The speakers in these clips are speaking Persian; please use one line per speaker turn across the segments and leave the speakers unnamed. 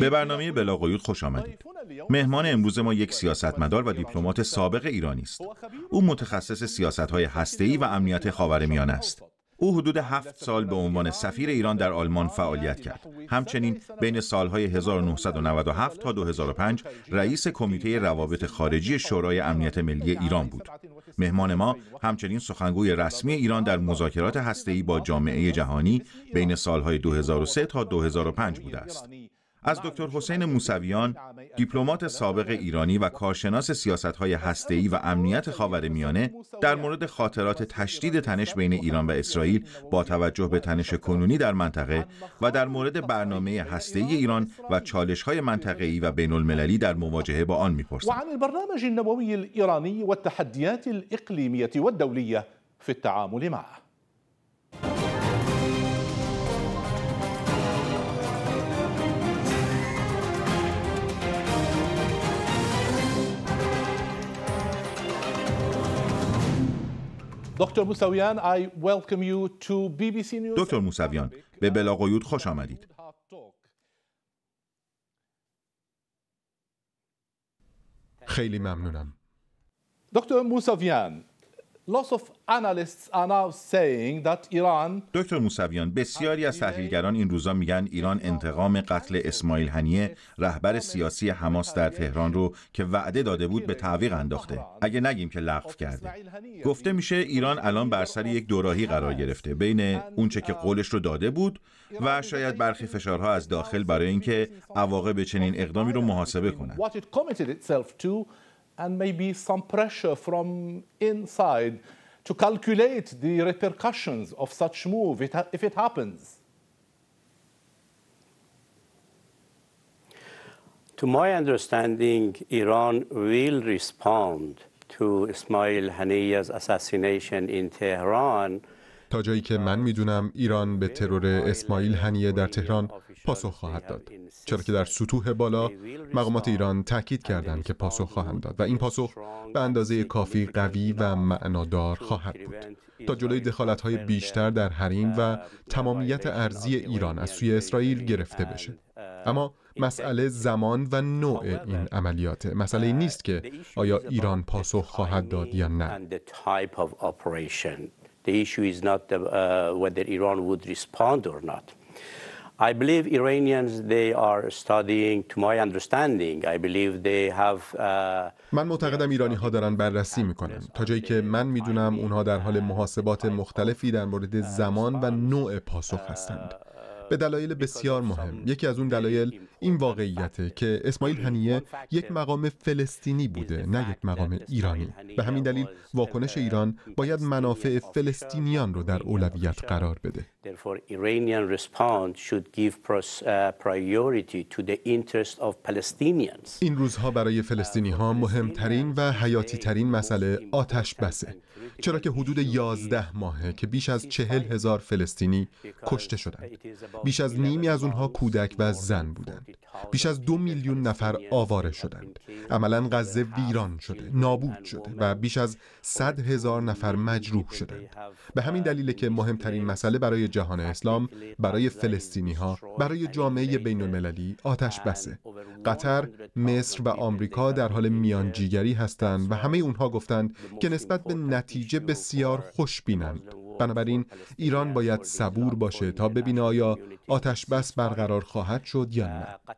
به برنامه بلاقیود خوش آمدید. مهمان امروز ما یک سیاستمدار و دیپلمات سابق ایرانی است. او متخصص سیاست های هسته‌ای و امنیت خاورمیانه است. او حدود هفت سال به عنوان سفیر ایران در آلمان فعالیت کرد. همچنین بین سالهای 1997 تا 2005 رئیس کمیته روابط خارجی شورای امنیت ملی ایران بود. مهمان ما همچنین سخنگوی رسمی ایران در مذاکرات هسته‌ای با جامعه جهانی بین سالهای 2003 تا 2005 بوده است. از دکتر حسین موسویان دیپلمات سابق ایرانی و کارشناس سیاستهای هسته‌ای و امنیت میانه در مورد خاطرات تشدید تنش بین ایران و اسرائیل با توجه به تنش کنونی در منطقه و در مورد برنامه ای ایران و چالش منطقه ای و بین المللی در مواجهه با آن و وعن
البرنامج و تحدیات والتحدیات و والدولیه فی التعامل معه. دکتر
موسویان به بلاقایود خوش آمدید خیلی ممنونم دکتر موسویان دکتر موسویان بسیاری از تحلیلگران این روزا میگن ایران انتقام قتل اسماعیل هنیه رهبر سیاسی حماس در تهران رو که وعده داده بود به تعویق انداخته اگه نگیم که لغو کرده گفته میشه ایران الان بر سر یک دوراهی قرار گرفته بین اونچه که قولش رو داده بود و شاید برخی فشارها از داخل برای اینکه عواقب چنین اقدامی رو محاسبه کنند
and maybe some pressure from inside to calculate the repercussions of such move if it happens?
To my understanding, Iran will respond to Ismail Haniyeh's assassination in Tehran
تا جایی که من میدونم ایران به ترور اسماعیل هنیه در تهران پاسخ خواهد داد چرا که در سطوح بالا مقامات ایران تاکید کردند که پاسخ خواهند داد و این پاسخ به اندازه کافی قوی و معنادار خواهد بود تا جلوی دخالت های بیشتر در حریم و تمامیت ارزی ایران از سوی اسرائیل گرفته بشه اما مسئله زمان و نوع این عملیات مسئله نیست که آیا ایران پاسخ خواهد داد یا نه
The issue is not the, uh, whether Iran would respond or not. I believe Iranians they are studying to my understanding I believe they have Uh,
من معتقدم ایرانی ها دارن بررسی میکنن تا جایی که من میدونم اونها در حال محاسبات مختلفی در مورد زمان و نوع پاسخ هستند به دلایل بسیار مهم یکی از اون دلایل این واقعیته که اسماعیل هنیه یک مقام فلسطینی بوده نه یک مقام ایرانی به همین دلیل واکنش ایران باید منافع فلسطینیان رو در اولویت قرار بده uh, این روزها برای فلسطینی ها مهمترین و حیاتی ترین مسئله آتش بسه چرا که حدود 11 ماهه که بیش از چهل هزار فلسطینی کشته شدند بیش از نیمی از اونها کودک و زن بودند market بیش از دو میلیون نفر آواره شدند عملا غزه ویران شده نابود شده و بیش از صد هزار نفر مجروح شدند به همین دلیل که مهمترین مسئله برای جهان اسلام برای فلسطینی ها برای جامعه بین المللی آتش بسه قطر مصر و آمریکا در حال میانجیگری هستند و همه اونها گفتند که نسبت به نتیجه بسیار خوشبینند بنابراین ایران باید صبور باشه تا ببینه آیا آتش بس برقرار خواهد شد یا نه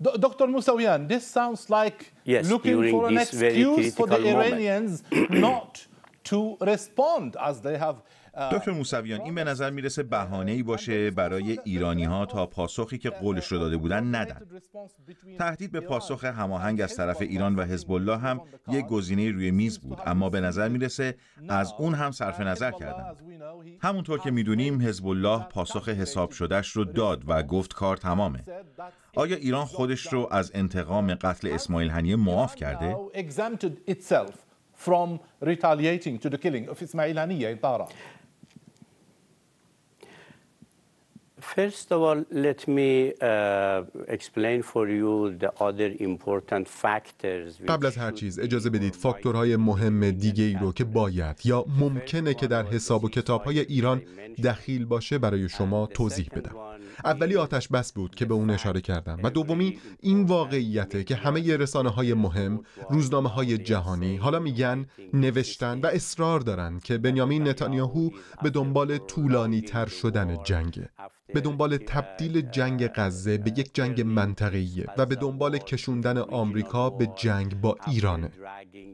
D Dr. Musawian, this sounds like yes, looking for an excuse for the Iranians not to respond as they have دکتر
موسویان این به نظر میرسه بهانه ای باشه برای ایرانی ها تا پاسخی که قولش رو داده بودن ندن تهدید به پاسخ هماهنگ از طرف ایران و حزب الله هم یک گزینه روی میز بود اما به نظر میرسه از اون هم صرف نظر کردن. همونطور که میدونیم حزب الله پاسخ حساب شدهش رو داد و گفت کار تمامه آیا ایران خودش رو از انتقام قتل اسماعیل هنیه معاف کرده؟
First of all, let me uh, explain for you the other important factors. قبل
از هر چیز اجازه بدید فاکتورهای مهم دیگه ای رو که باید یا ممکنه که در حساب و کتاب های ایران دخیل باشه برای شما توضیح بدم. اولی آتش بس بود که به اون اشاره کردم و دومی این واقعیته که همه رسانه های مهم روزنامه های جهانی حالا میگن نوشتن و اصرار دارن که بنیامین نتانیاهو به دنبال طولانی تر شدن جنگه به دنبال تبدیل جنگ غزه به یک جنگ منطقه‌ایه و به دنبال کشوندن آمریکا به جنگ با ایرانه.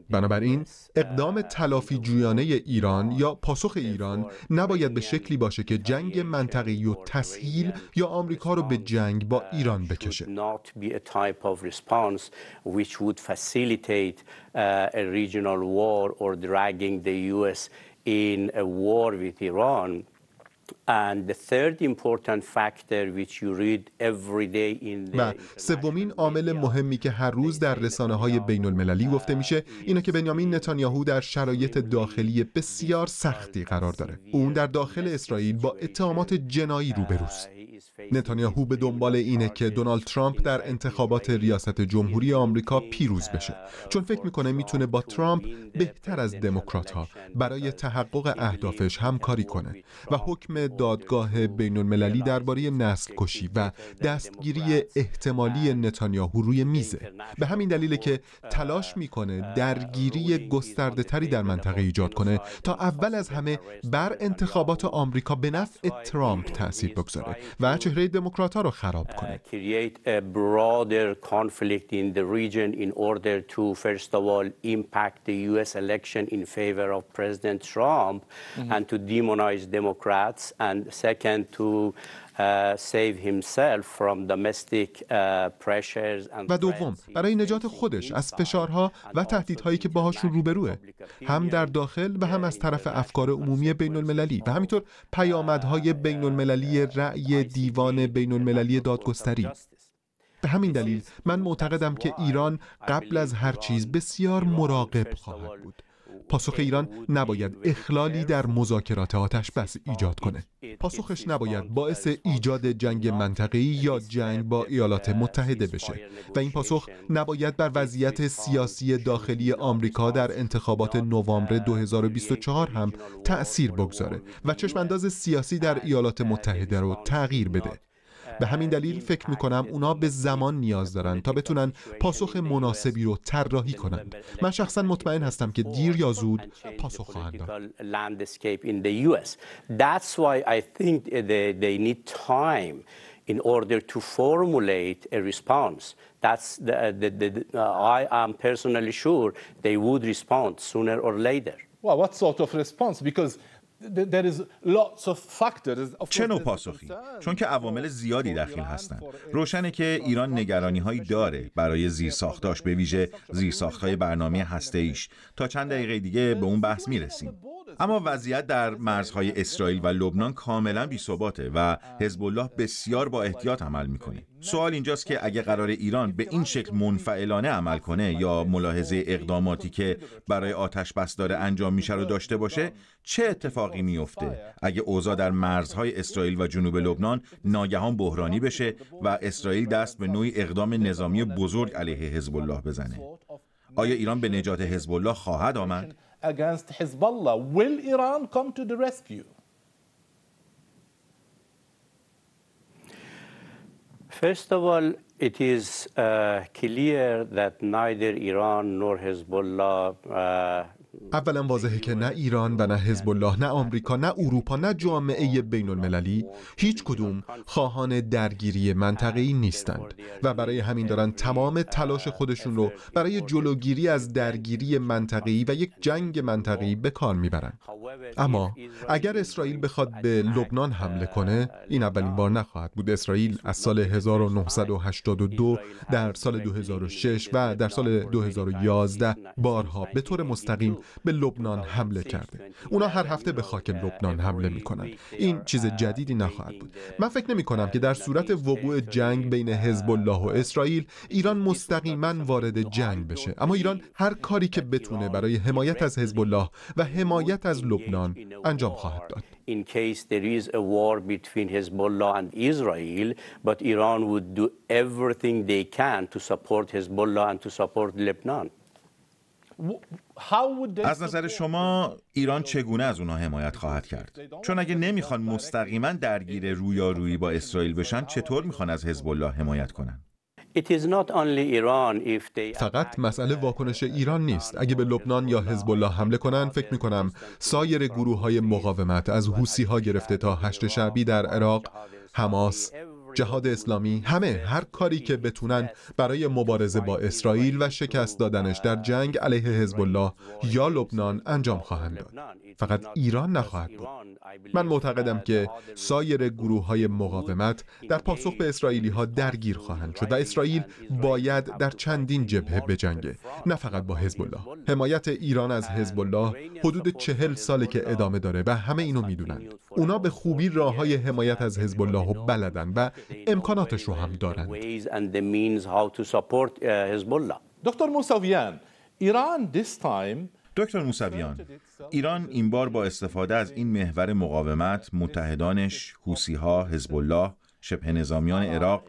بنابراین اقدام تلافی جویانه ایران یا پاسخ ایران نباید به شکلی باشه که جنگ منطقه‌ای و تسهیل یا آمریکا رو به جنگ با ایران بکشه. و سومین عامل مهمی که هر روز در رسانه های بین المللی گفته میشه اینه که بنیامین نتانیاهو در شرایط داخلی بسیار سختی قرار داره. اون در داخل اسرائیل با اتهامات جنایی روبروست. نتانیاهو به دنبال اینه که دونالد ترامپ در انتخابات ریاست جمهوری آمریکا پیروز بشه چون فکر میکنه میتونه با ترامپ بهتر از دموکرات ها برای تحقق اهدافش همکاری کنه و حکم دادگاه بین المللی درباره نسل کشی و دستگیری احتمالی نتانیاهو روی میزه به همین دلیله که تلاش میکنه درگیری گسترده تری در منطقه ایجاد کنه تا اول از همه بر انتخابات آمریکا به نفع ترامپ تاثیر بگذاره و چه چهره دموکرات ها رو خراب کنه
Uh, uh, و دوم
برای نجات خودش از فشارها و تهدیدهایی که باهاشون روبروه هم در داخل و هم از طرف افکار عمومی بین المللی و همینطور پیامدهای uh, بین المللی رأی دیوان بین المللی دادگستری به همین دلیل من معتقدم که ایران قبل از هر چیز بسیار مراقب خواهد بود پاسخ ایران نباید اخلالی در مذاکرات آتش بس ایجاد کنه. پاسخش نباید باعث ایجاد جنگ منطقه‌ای یا جنگ با ایالات متحده بشه و این پاسخ نباید بر وضعیت سیاسی داخلی آمریکا در انتخابات نوامبر 2024 هم تأثیر بگذاره و چشمانداز سیاسی در ایالات متحده رو تغییر بده. به همین دلیل فکر می کنم اونا به زمان نیاز دارن تا بتونن پاسخ مناسبی رو طراحی کنند من شخصا مطمئن هستم که دیر یا زود پاسخ
خواهند داد That's why I think they need time in order to formulate a response. That's the, the, the, uh, I am personally sure they would respond sooner or later.
Well, what sort of response? Because
چه نوع پاسخی؟ چون که عوامل زیادی دخیل هستند. روشنه که ایران نگرانی هایی داره برای زیرساختاش به ویژه زیرساختهای برنامه هسته ایش. تا چند دقیقه دیگه به اون بحث میرسیم. اما وضعیت در مرزهای اسرائیل و لبنان کاملا بی ثباته و حزب الله بسیار با احتیاط عمل میکنه سوال اینجاست که اگه قرار ایران به این شکل منفعلانه عمل کنه یا ملاحظه اقداماتی که برای آتش بس داره انجام میشه رو داشته باشه چه اتفاقی میفته اگه اوضاع در مرزهای اسرائیل و جنوب لبنان ناگهان بحرانی بشه و اسرائیل دست به نوعی اقدام نظامی بزرگ علیه حزب الله بزنه آیا ایران به نجات حزب الله خواهد آمد
against Hezbollah. Will Iran come to the rescue?
First of all, it is uh, clear that neither Iran nor Hezbollah uh,
اولا واضحه که نه ایران و نه حزب الله نه آمریکا نه اروپا نه جامعه بین المللی هیچ کدوم خواهان درگیری منطقه‌ای نیستند و برای همین دارن تمام تلاش خودشون رو برای جلوگیری از درگیری منطقه‌ای و یک جنگ منطقه‌ای به کار میبرن اما اگر اسرائیل بخواد به لبنان حمله کنه این اولین بار نخواهد بود اسرائیل از سال 1982 در سال 2006 و در سال 2011 بارها به طور مستقیم به لبنان حمله کرده اونا هر هفته به خاک لبنان حمله میکنن این چیز جدیدی نخواهد بود من فکر نمی کنم که در صورت وقوع جنگ بین حزب الله و اسرائیل ایران مستقیما وارد جنگ بشه اما ایران هر کاری که بتونه برای حمایت از حزب الله و حمایت از لبنان انجام خواهد داد
case
از نظر شما ایران چگونه از اونها حمایت خواهد کرد؟ چون اگه نمیخوان مستقیما درگیر رویارویی با اسرائیل بشن چطور میخوان از حزب الله حمایت کنن؟ فقط مسئله واکنش ایران نیست اگه به لبنان یا حزب
الله حمله کنن فکر میکنم سایر گروه های مقاومت از حوسی ها گرفته تا هشت شعبی در عراق حماس جهاد اسلامی همه هر کاری که بتونن برای مبارزه با اسرائیل و شکست دادنش در جنگ علیه حزب الله یا لبنان انجام خواهند داد فقط ایران نخواهد بود من معتقدم که سایر گروه های مقاومت در پاسخ به اسرائیلی ها درگیر خواهند شد و اسرائیل باید در چندین جبهه بجنگه نه فقط با حزب الله حمایت ایران از حزب الله حدود چهل ساله که ادامه داره و همه اینو میدونند اونا به خوبی راه های حمایت از حزب الله بلدن و امکاناتش رو هم دارند
uh, دکتر موسویان ایران this time دکتر موسویان ایران این بار با استفاده از این محور مقاومت متحدانش حوسیها حزب الله شبه نظامیان عراق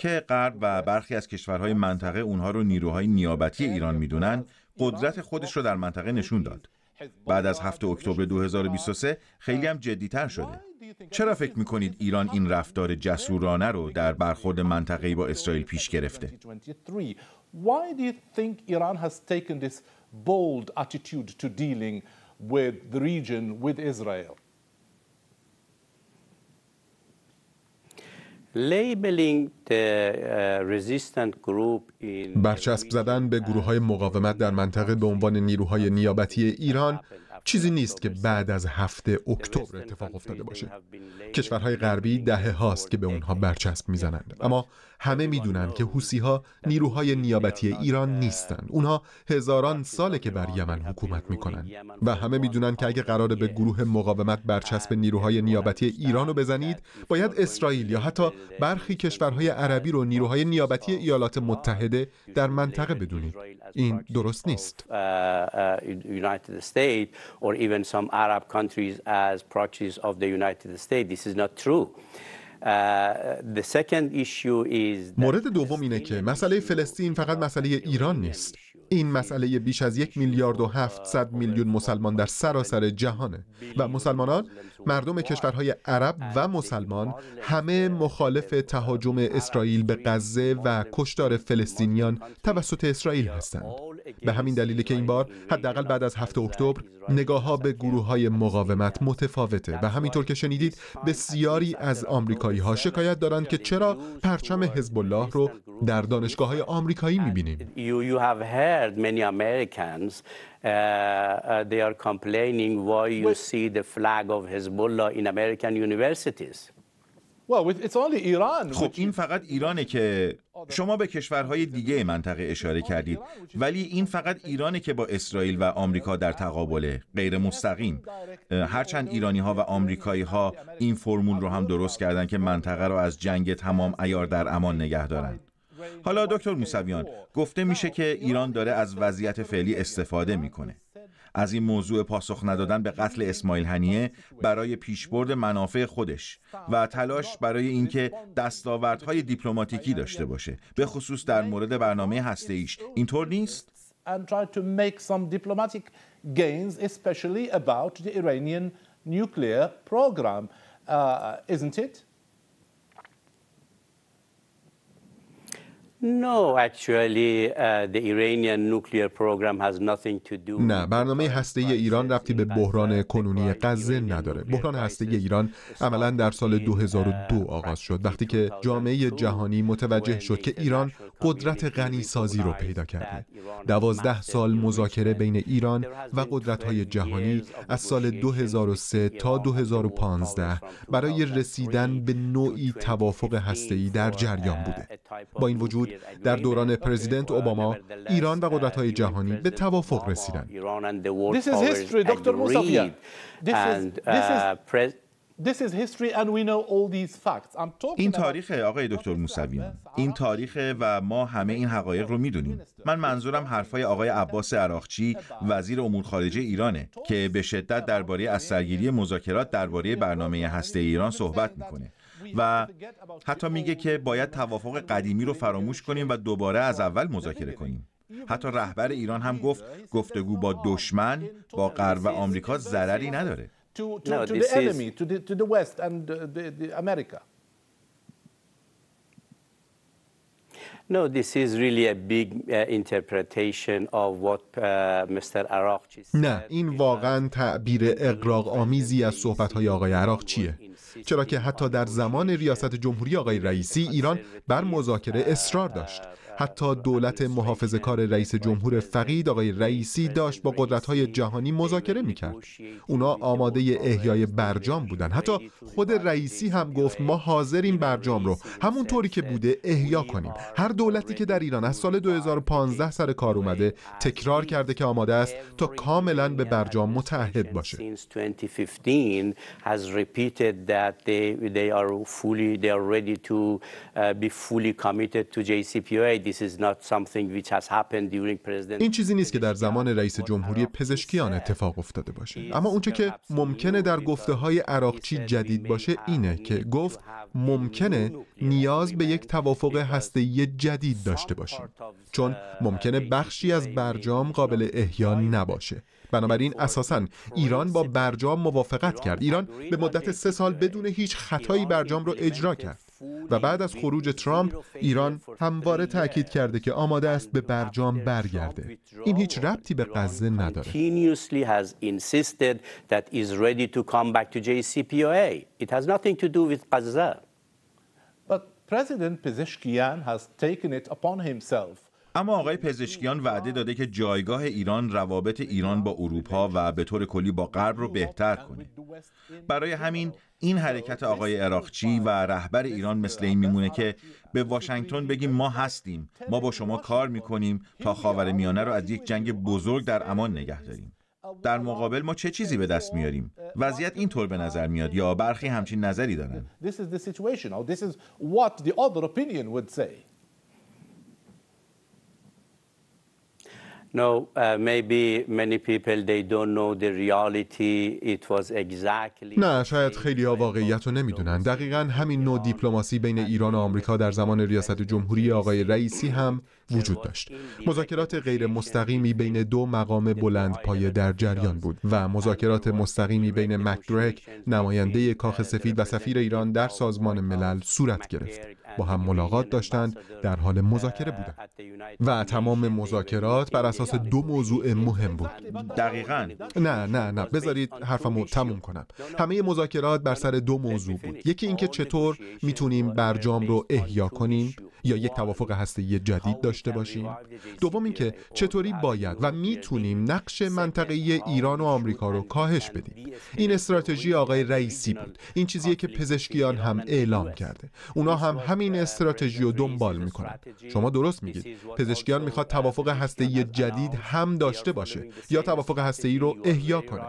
که غرب و برخی از کشورهای منطقه اونها رو نیروهای نیابتی ایران میدونن قدرت خودش رو در منطقه نشون داد بعد از 7 اکتبر 2023 خیلی هم جدیتر شده. چرا فکر میکنید ایران این رفتار جسورانه رو در برخورد منطقه‌ای با اسرائیل پیش گرفته؟
Uh,
برچسب زدن به گروه های مقاومت در منطقه به عنوان نیروهای نیابتی ایران چیزی نیست که بعد از هفته اکتبر اتفاق افتاده باشه. کشورهای غربی دهه هاست که به اونها برچسب میزنند. اما همه میدونن که حوسی ها نیروهای نیابتی ایران نیستن اونها هزاران ساله که بر یمن حکومت میکنن و همه میدونن که اگه قراره به گروه مقاومت برچسب نیروهای نیابتی ایران رو بزنید باید اسرائیل یا حتی برخی کشورهای عربی رو نیروهای نیابتی ایالات متحده در منطقه بدونید این درست نیست
uh, uh, Uh,
مورد دوم اینه که مسئله فلسطین فقط مسئله ایران نیست این مسئله بیش از یک میلیارد و هفتصد میلیون مسلمان در سراسر جهانه و مسلمانان مردم کشورهای عرب و مسلمان همه مخالف تهاجم اسرائیل به غزه و کشتار فلسطینیان توسط اسرائیل هستند به همین دلیل که این بار حداقل بعد از هفته اکتبر نگاه ها به گروه های مقاومت متفاوته و همینطور که شنیدید بسیاری از آمریکایی ها شکایت دارند که چرا پرچم حزب الله رو در دانشگاه های آمریکایی میبینیم uh,
uh, خب این فقط ایرانه که شما به کشورهای دیگه منطقه اشاره کردید ولی این فقط ایرانه که با اسرائیل و آمریکا در تقابله غیر مستقیم هرچند ایرانی ها و آمریکایی ها این فرمول رو هم درست کردن که منطقه رو از جنگ تمام ایار در امان نگه دارند حالا دکتر موسویان گفته میشه که ایران داره از وضعیت فعلی استفاده میکنه از این موضوع پاسخ ندادن به قتل اسماعیل هنیه برای پیشبرد منافع خودش و تلاش برای اینکه دستاوردهای دیپلماتیکی داشته باشه به خصوص در مورد برنامه هسته ایش اینطور نیست
Uh, نه
برنامه هسته ایران رفتی به بحران uh, کنونی غزه نداره بحران هسته ایران عملا در سال 2002 uh, آغاز شد وقتی که جامعه جهانی متوجه شد که ایران قدرت غنی سازی رو پیدا کرده دوازده سال مذاکره بین ایران و قدرت های جهانی از سال 2003 تا 2015 برای رسیدن به نوعی توافق هسته ای در جریان بوده با این وجود در دوران پرزیدنت اوباما ایران و های جهانی به توافق رسیدند.
Uh,
این تاریخ
آقای دکتر موسویان این تاریخ و ما همه این حقایق رو میدونیم من منظورم حرفای آقای عباس عراقچی وزیر امور خارجه ایرانه که به شدت درباره از سرگیری مذاکرات درباره برنامه هسته ایران صحبت میکنه و حتی میگه که باید توافق قدیمی رو فراموش کنیم و دوباره از اول مذاکره کنیم حتی رهبر ایران هم گفت گفتگو با دشمن با غرب و آمریکا ضرری نداره
نه این واقعا تعبیر اقراق آمیزی از صحبت های آقای چیه؟ چرا که حتی در زمان ریاست جمهوری آقای رئیسی ایران بر مذاکره اصرار داشت حتی دولت محافظه کار رئیس جمهور فقید آقای رئیسی داشت با قدرت‌های جهانی مذاکره میکرد اونا آماده احیای برجام بودن حتی خود رئیسی هم گفت ما حاضریم برجام رو همون طوری که بوده احیا کنیم هر دولتی که در ایران از سال 2015 سر کار اومده تکرار کرده که آماده است تا کاملا به برجام متحد باشه ready این چیزی نیست که در زمان رئیس جمهوری پزشکیان اتفاق افتاده باشه اما اونچه که ممکنه در گفته های عراقچی جدید باشه اینه که گفت ممکنه نیاز به یک توافق هسته‌ای جدید داشته باشیم چون ممکنه بخشی از برجام قابل احیا نباشه بنابراین اساسا ایران با برجام موافقت کرد ایران به مدت سه سال بدون هیچ خطایی برجام رو اجرا کرد و بعد از خروج ترامپ ایران همواره تاکید کرده که آماده است به برجام برگرده این هیچ ربطی به غزه نداره
President Pezeshkian has taken it upon
himself اما آقای پزشکیان وعده داده که جایگاه ایران روابط ایران با اروپا و به طور کلی با غرب رو بهتر کنه. برای همین این حرکت آقای عراقچی و رهبر ایران مثل این میمونه که به واشنگتن بگیم ما هستیم، ما با شما کار میکنیم تا خاور میانه رو از یک جنگ بزرگ در امان نگه داریم. در مقابل ما چه چیزی به دست میاریم وضعیت اینطور به نظر میاد یا برخی همچین نظری دارن
No, uh,
نه شاید خیلی واقعیت رو نمیدونن دقیقا همین نوع دیپلماسی بین ایران و آمریکا در زمان ریاست جمهوری آقای رئیسی هم وجود داشت مذاکرات غیر مستقیمی بین دو مقام بلند پایه در جریان بود و مذاکرات مستقیمی بین مکدرک نماینده کاخ سفید و سفیر ایران در سازمان ملل صورت گرفت با هم ملاقات داشتند در حال مذاکره بودند و تمام مذاکرات بر اساس دو موضوع مهم بود دقیقا نه نه نه بذارید حرفمو تموم کنم همه مذاکرات بر سر دو موضوع بود یکی اینکه چطور میتونیم برجام رو احیا کنیم یا یک توافق یه جدید داشته باشیم دوم اینکه چطوری باید و میتونیم نقش منطقه ایران و آمریکا رو کاهش بدیم این استراتژی آقای رئیسی بود این چیزیه که پزشکیان هم اعلام کرده اونا هم همین استراتژی رو دنبال میکنن شما درست میگید پزشکیان میخواد توافق یه جدید هم داشته باشه یا توافق ای رو احیا کنه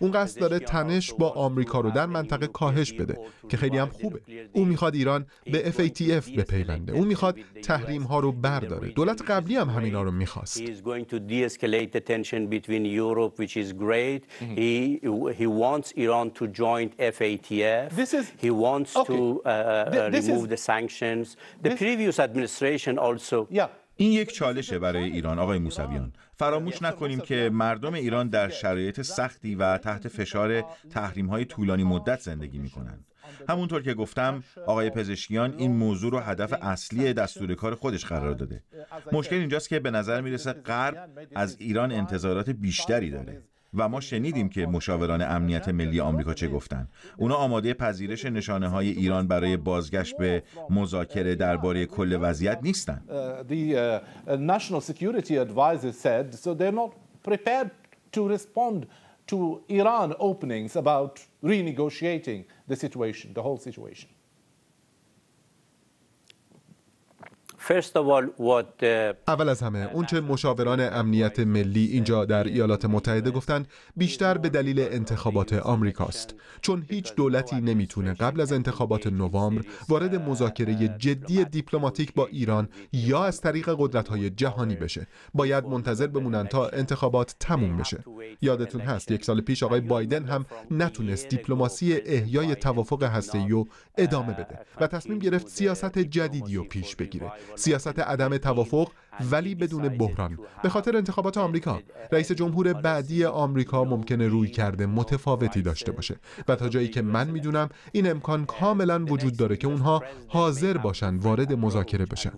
اون قصد داره تنش با آمریکا رو در منطقه یعنی کاهش بده که خیلی هم خوبه او میخواد ایران به FATF بپیونده او میخواد تحریم ها رو برداره دولت قبلی هم همینا رو میخواست
این یک چالشه برای ایران آقای موسویان فراموش نکنیم که مردم ایران در شرایط سختی و تحت فشار تحریم های طولانی مدت زندگی می کنند همونطور که گفتم آقای پزشکیان این موضوع رو هدف اصلی دستور کار خودش قرار داده مشکل اینجاست که به نظر میرسه غرب از ایران انتظارات بیشتری داره و ما شنیدیم که مشاوران امنیت ملی آمریکا چه گفتن اونا آماده پذیرش نشانه های ایران برای بازگشت به مذاکره درباره کل وضعیت نیستن uh,
uh, to Iran openings about renegotiating the situation, the whole
situation. Uh,
اول از همه اونچه مشاوران امنیت ملی اینجا در ایالات متحده گفتند بیشتر به دلیل انتخابات آمریکاست چون هیچ دولتی نمیتونه قبل از انتخابات نوامبر وارد مذاکره جدی دیپلماتیک با ایران یا از طریق قدرت‌های جهانی بشه باید منتظر بمونن تا انتخابات تموم بشه یادتون هست یک سال پیش آقای بایدن هم نتونست دیپلماسی احیای توافق هسته‌ای رو ادامه بده و تصمیم گرفت سیاست جدیدی رو پیش بگیره سیاست عدم توافق ولی بدون بحران به خاطر انتخابات آمریکا رئیس جمهور بعدی آمریکا ممکنه روی کرده متفاوتی داشته باشه و تا جایی که من میدونم این امکان کاملا وجود داره که اونها حاضر باشن وارد مذاکره بشن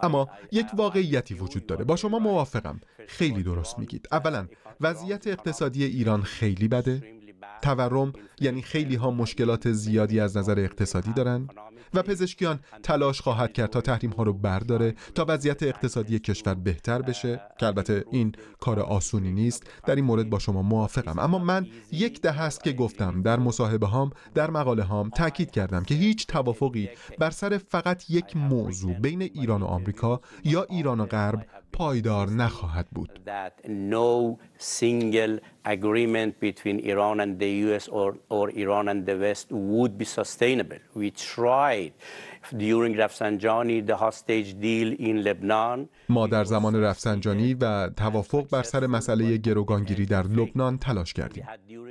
اما یک واقعیتی وجود داره با شما موافقم خیلی درست میگید اولا وضعیت اقتصادی ایران خیلی بده تورم یعنی خیلی ها مشکلات زیادی از نظر اقتصادی دارن و پزشکیان تلاش خواهد کرد تا تحریم ها رو برداره تا وضعیت اقتصادی کشور بهتر بشه که البته این کار آسونی نیست در این مورد با شما موافقم اما من یک ده هست که گفتم در مصاحبه هام در مقاله هام تاکید کردم که هیچ توافقی بر سر فقط یک موضوع بین ایران و آمریکا یا ایران و غرب پایدار نخواهد بود. ما در زمان رفسنجانی و توافق بر سر مسئله گروگانگیری در لبنان تلاش کردیم.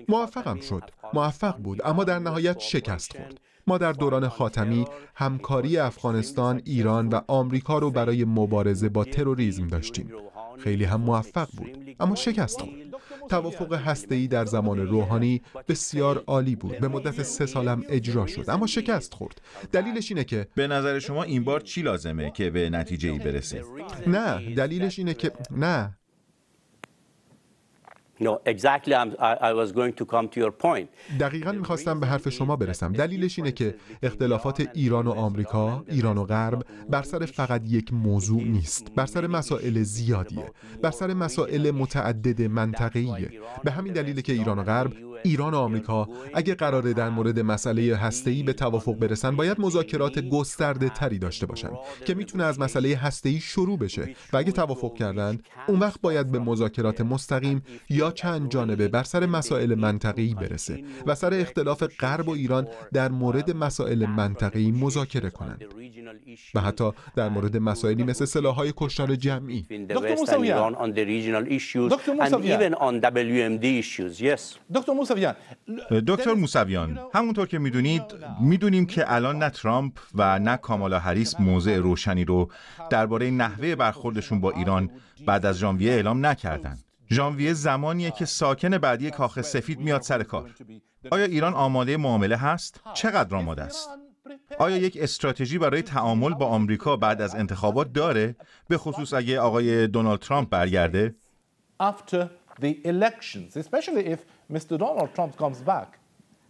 موفقم شد. موفق بود اما در نهایت شکست خورد. ما در دوران خاتمی همکاری افغانستان، ایران و آمریکا رو برای مبارزه با تروریسم داشتیم. خیلی هم موفق بود اما شکست خورد توافق هسته‌ای در زمان روحانی بسیار عالی بود به مدت سه سالم اجرا شد اما شکست خورد دلیلش اینه که
به نظر شما این بار چی لازمه که به نتیجه ای
نه دلیلش اینه که نه دقیقا میخواستم به حرف شما برسم دلیلش اینه که اختلافات ایران و آمریکا ایران و غرب بر سر فقط یک موضوع نیست بر سر مسائل زیادیه بر سر مسائل متعدد منطقیه به همین دلیل که ایران و غرب ایران و آمریکا اگه قراره در مورد مسئله هسته‌ای به توافق برسن باید مذاکرات گسترده تری داشته باشن که میتونه از مسئله هسته‌ای شروع بشه و اگه توافق کردن اون وقت باید به مذاکرات مستقیم یا چند جانبه بر سر مسائل منطقه‌ای برسه و سر اختلاف غرب و ایران در مورد مسائل منطقی مذاکره کنند و حتی در مورد مسائلی مثل سلاح‌های کشتار جمعی دکتر
دکتر
دکتر موسویان همونطور که میدونید میدونیم که الان نه ترامپ و نه کامالا هریس موضع روشنی رو درباره نحوه برخوردشون با ایران بعد از ژانویه اعلام نکردند ژانویه زمانیه که ساکن بعدی کاخ سفید میاد سر کار آیا ایران آماده معامله هست چقدر آماده است آیا یک استراتژی برای تعامل با آمریکا بعد از انتخابات داره به خصوص اگه آقای دونالد ترامپ برگرده
Mr. Donald Trump comes back.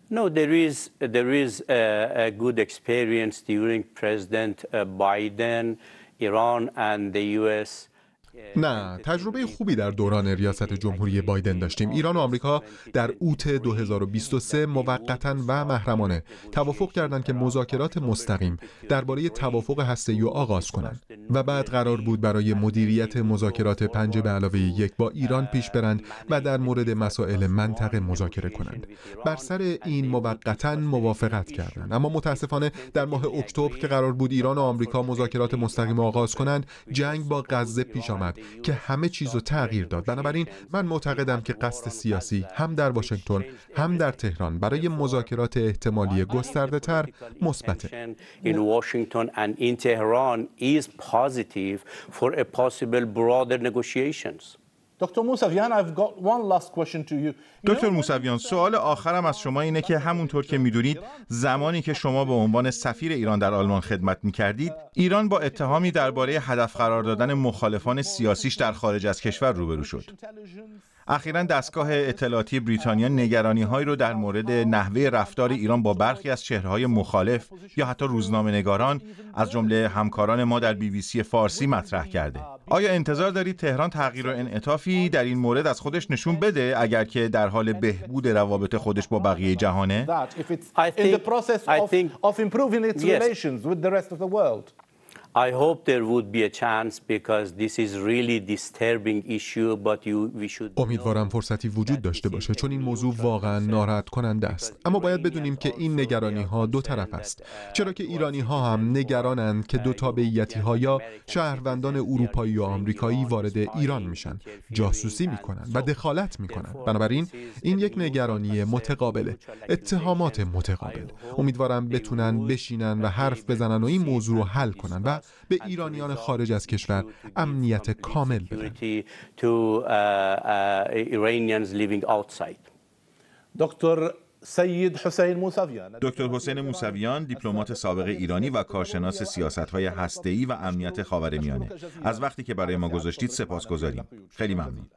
No, there is, there is a, a good experience during President uh, Biden, Iran, and the U.S.
نه تجربه خوبی در دوران ریاست جمهوری بایدن داشتیم ایران و آمریکا در اوت 2023 موقتا و محرمانه توافق کردند که مذاکرات مستقیم درباره توافق هسته و آغاز کنند و بعد قرار بود برای مدیریت مذاکرات پنج به علاوه یک با ایران پیش برند و در مورد مسائل منطقه مذاکره کنند بر سر این موقتا موافقت کردند اما متاسفانه در ماه اکتبر که قرار بود ایران و آمریکا مذاکرات مستقیم آغاز کنند جنگ با غزه پیش آمد که همه چیز رو تغییر داد بنابراین من معتقدم که قصد سیاسی هم در واشنگتن هم در تهران برای مذاکرات احتمالی گسترده تر مثبته
دکتر موسویان سوال آخرم از شما اینه که همونطور که میدونید زمانی که شما به عنوان سفیر ایران در آلمان خدمت میکردید ایران با اتهامی درباره هدف قرار دادن مخالفان سیاسیش در خارج از کشور روبرو شد اخیرا دستگاه اطلاعاتی بریتانیا نگرانی هایی رو در مورد نحوه رفتار ایران با برخی از چهرههای مخالف یا حتی روزنامه نگاران از جمله همکاران ما در بی فارسی مطرح کرده آیا انتظار دارید تهران تغییر و انعطافی در این مورد از خودش نشون بده اگر که در حال بهبود روابط خودش با بقیه جهانه؟
I hope there would be a chance because this is really disturbing issue but you we should
امیدوارم فرصتی وجود داشته باشه چون این موضوع واقعا ناراحت کننده است اما باید بدونیم که این نگرانی ها دو طرف است uh, چرا که ایرانی ها هم نگرانند که دو تابعیتی ها یا شهروندان اروپایی و آمریکایی وارد ایران میشن جاسوسی میکنن و دخالت میکنن بنابراین این یک نگرانی متقابله اتهامات متقابل امیدوارم بتونن بشینن و حرف بزنن و این موضوع رو حل کنن و به ایرانیان خارج از کشور امنیت کامل بدن.
Uh, uh,
دکتر سید حسین موسویان دکتر حسین موسویان دیپلمات سابق ایرانی و کارشناس سیاست های و امنیت خاورمیانه از وقتی که برای ما گذاشتید گذاریم خیلی ممنون